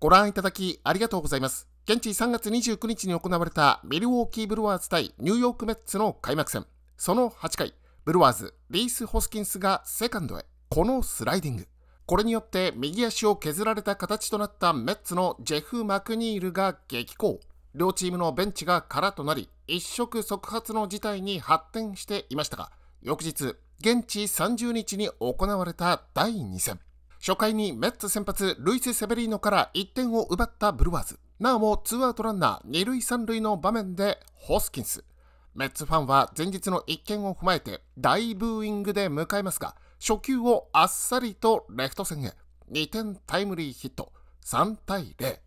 ご覧いただきありがとうございます。現地3月29日に行われたミルウォーキーブルワーズ対ニューヨークメッツの開幕戦。その8回、ブルワーズ、リース・ホスキンスがセカンドへ。このスライディング。これによって右足を削られた形となったメッツのジェフ・マクニールが激高。両チームのベンチが空となり、一触即発の事態に発展していましたが、翌日、現地30日に行われた第2戦。初回にメッツ先発ルイス・セベリーノから1点を奪ったブルワーズ。なおもツーアウトランナー2塁3塁の場面でホスキンス。メッツファンは前日の一件を踏まえて大ブーイングで迎えますが、初球をあっさりとレフト線へ。2点タイムリーヒット。3対0。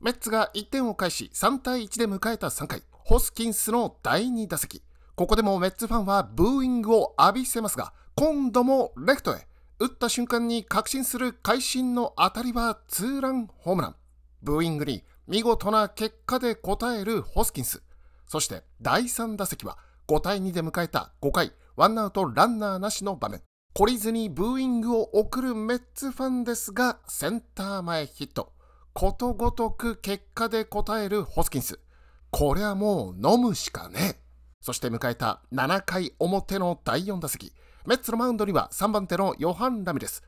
メッツが1点を返し3対1で迎えた3回、ホスキンスの第2打席。ここでもメッツファンはブーイングを浴びせますが、今度もレフトへ。打った瞬間に確信する会心の当たりはツーランホームラン。ブーイングに見事な結果で応えるホスキンス。そして第3打席は5対2で迎えた5回、ワンアウトランナーなしの場面。懲りずにブーイングを送るメッツファンですが、センター前ヒット。ことごとく結果で応えるホスキンス。こりゃもう飲むしかねえ。そして迎えた7回表の第4打席。メッツのマウンドには3番手のヨハン・ラミレス。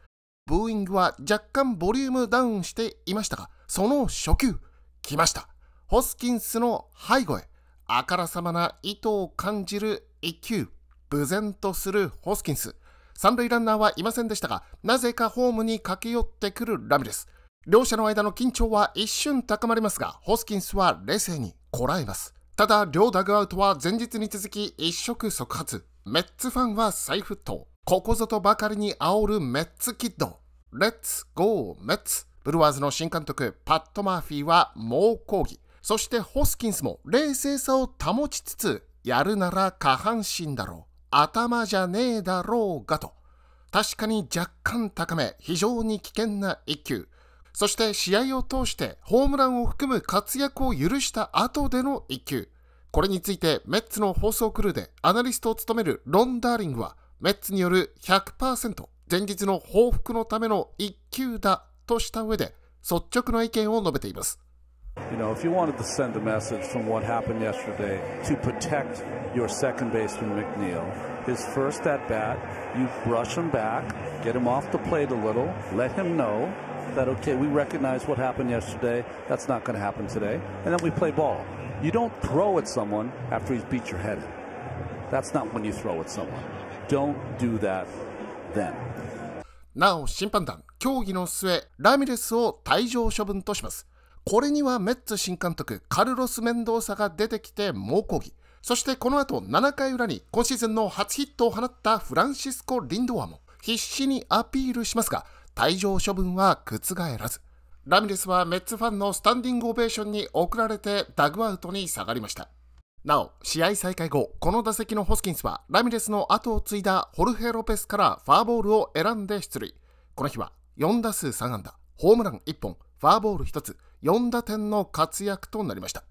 ブーイングは若干ボリュームダウンしていましたが、その初球、来ました。ホスキンスの背後へ、あからさまな意図を感じる一球、無然とするホスキンス。三塁ランナーはいませんでしたが、なぜかホームに駆け寄ってくるラミレス。両者の間の緊張は一瞬高まりますが、ホスキンスは冷静にこらえます。ただ、両ダグアウトは前日に続き一触即発。メッツファンは再沸騰。ここぞとばかりに煽るメッツキッド。レッツゴーメッツ。ブルワーズの新監督、パット・マーフィーは猛抗議。そしてホスキンスも冷静さを保ちつつ、やるなら下半身だろう。頭じゃねえだろうがと。確かに若干高め、非常に危険な一球。そして試合を通してホームランを含む活躍を許した後での一球。これについてメッツの放送クルーでアナリストを務めるロン・ダーリングはメッツによる100%前日の報復のための一球だとした上で率直な意見を述べています。You know, if you wanted to send a message from what happened yesterday to protect your second baseman McNeil, his first at bat, you brush him back, get him off the plate a little, let him know that, okay, we recognize what happened yesterday, that's not going to happen today, and then we play ball. You don't throw at someone after he's beat your head in. That's not when you throw at someone. Don't do that then. なお、審判団、協議の末、ラミレスを退場処分とします。これにはメッツ新監督、カルロス・メンドーサが出てきて猛抗議。そしてこの後7回裏に今シーズンの初ヒットを放ったフランシスコ・リンドアも必死にアピールしますが、退場処分は覆らず。ラミレスはメッツファンのスタンディングオベーションに送られてダグアウトに下がりました。なお、試合再開後、この打席のホスキンスはラミレスの後を継いだホルヘ・ロペスからファーボールを選んで出塁。この日は4打数3安打、ホームラン1本、ファーボール1つ、4打点の活躍となりました。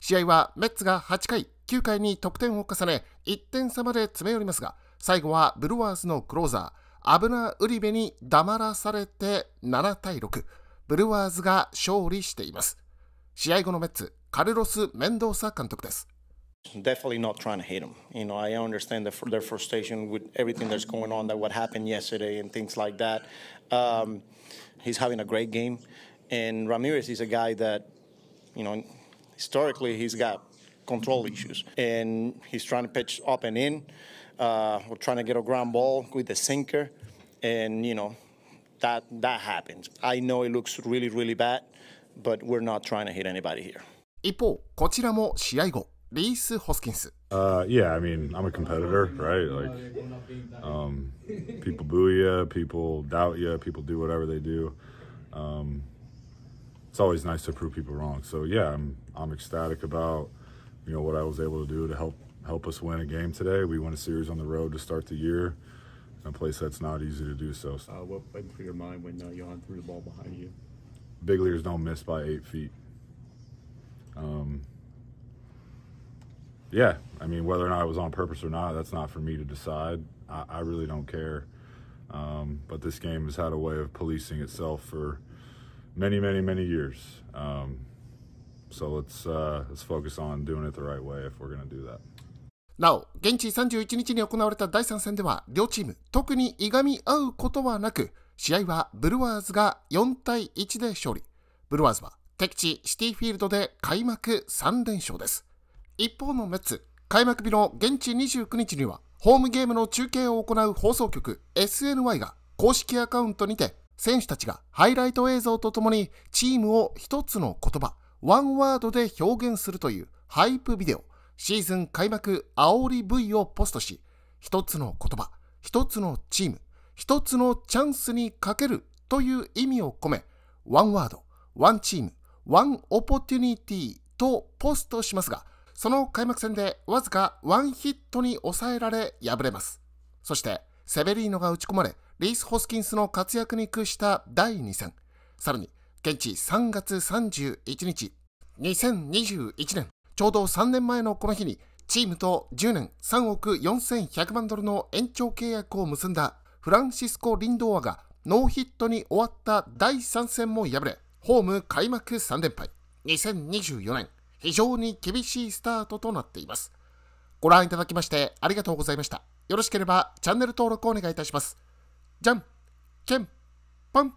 試合はメッツが8回、9回に得点を重ね、1点差まで詰め寄りますが、最後はブルワーズのクローザー、アブナ・ウリベに黙らされて7対6。ブルワーズが勝利しています。試合後のメッツ、カルロス・メンドーサ監督です。Definitely not trying to hit them. You know, I understand the, their frustration with everything that's going on, that what happened yesterday and things like that. Um, he's having a great game, and Ramirez is a guy that, you know, historically he's got control issues, and he's trying to pitch up and in, uh, or trying to get a ground ball with the sinker, and you know, that that happens. I know it looks really really bad, but we're not trying to hit anybody here. 一方、こちらも試合後、リース・ホスキンス。Uh, yeah, I mean, I'm a competitor, right? Like, um, people boo you, people doubt you, people do whatever they do. Um, it's always nice to prove people wrong. So yeah, I'm I'm ecstatic about you know what I was able to do to help help us win a game today. We won a series on the road to start the year in a place that's not easy to do so. Uh, what went through your mind when uh, Johan threw the ball behind you? Big leaders don't miss by eight feet. Um, yeah, I mean, whether or not it was on purpose or not, that's not for me to decide. I, I really don't care. Um, but this game has had a way of policing itself for many, many, many years. Um, so let's uh, let's focus on doing it the right way if we're going to do that. なお、現地31日に行われた第3戦では、両チーム、特にいがみ合うことはなく、試合はブルワーズが4対1で勝利。ブルワーズは敵地シティフィールドで開幕3連勝です。一方のメッツ、開幕日の現地29日には、ホームゲームの中継を行う放送局 SNY が公式アカウントにて、選手たちがハイライト映像とともにチームを一つの言葉、ワンワードで表現するというハイプビデオ、シーズン開幕煽り V をポストし、一つの言葉、一つのチーム、一つのチャンスにかけるという意味を込め、ワンワード、ワンチーム、ワンオポテュニティとポストしますが、その開幕戦でわずかワンヒットに抑えられ敗れます。そして、セベリーノが打ち込まれ、リース・ホスキンスの活躍に屈した第2戦。さらに、現地3月31日、2021年ちょうど3年前のこの日に、チームと10年3億4100万ドルの延長契約を結んだフランシスコ・リンドアがノーヒットに終わった第3戦も敗れ、ホーム開幕3連敗。2024年、非常に厳しいスタートとなっています。ご覧いただきましてありがとうございました。よろしければチャンネル登録をお願いいたします。じゃん、けん、ぽん